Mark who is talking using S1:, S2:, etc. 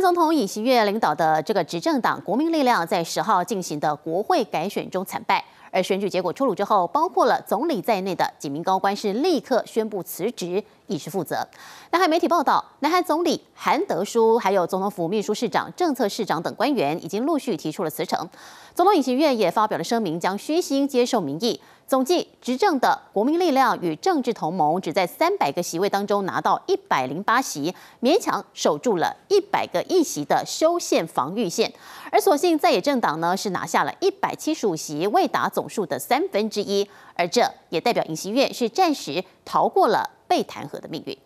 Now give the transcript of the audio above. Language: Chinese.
S1: 总统尹锡悦领导的这个执政党国民力量，在十号进行的国会改选中惨败。而选举结果出炉之后，包括了总理在内的几名高官是立刻宣布辞职，以示负责。南海媒体报道，南海总理韩德书还有总统府秘书室长、政策室长等官员，已经陆续提出了辞呈。总统尹锡悦也发表了声明，将虚心接受民意。总计执政的国民力量与政治同盟只在三百个席位当中拿到一百零八席，勉强守住了一百个议席的修宪防御线。而所幸在野政党呢是拿下了一百七十五席，未达总数的三分之一，而这也代表影戏院是暂时逃过了被弹劾的命运。